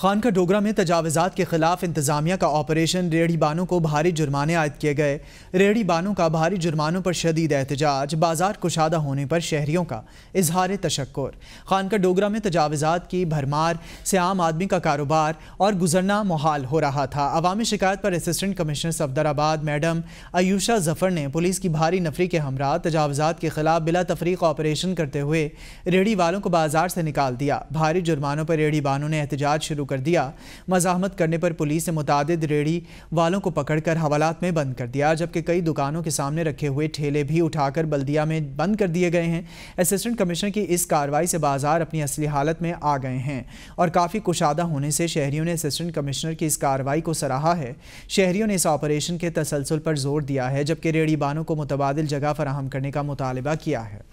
खानका डोगरा में तजावजात के खिलाफ इंतजामिया का ऑपरेशन रेहड़ी बानों को भारी जुर्माने आयद किए गए रेहड़ी बानों का भारी जुर्मानों पर शदीद एहतजाज बाजार कुशादा होने पर शहरियों का इजहार तशक्र खानका डोगरा में तजावजात की भरमार से आम आदमी का कारोबार और गुजरना मुहाल हो रहा था अवामी शिकायत पर assistant commissioner Safdarabad madam Ayusha Zafar ने पुलिस की भारी नफरी के हमरा तजावजात के खिलाफ बिला तफरीक ऑपरेशन करते हुए रेहड़ी वालों को बाजार से निकाल दिया भारी जुर्मानों पर रेहड़ी बानों ने एहतजाज शुरू शुरू कर दिया मजामत करने पर पुलिस ने मुतद रेड़ी वालों को पकड़कर हवालात में बंद कर दिया जबकि कई दुकानों के सामने रखे हुए ठेले भी उठाकर बल्दिया में बंद कर दिए गए हैं असिस्टेंट कमिश्नर की इस कार्रवाई से बाजार अपनी असली हालत में आ गए हैं और काफ़ी कुशादा होने से शहरीों ने असिस्टेंट कमिश्नर की इस कार्रवाई को सराहा है शहरीों ने इस ऑपरेशन के तसलसल पर जोर दिया है जबकि रेड़ी बानों को मुतबाद जगह फराहम करने का मुतालबा किया है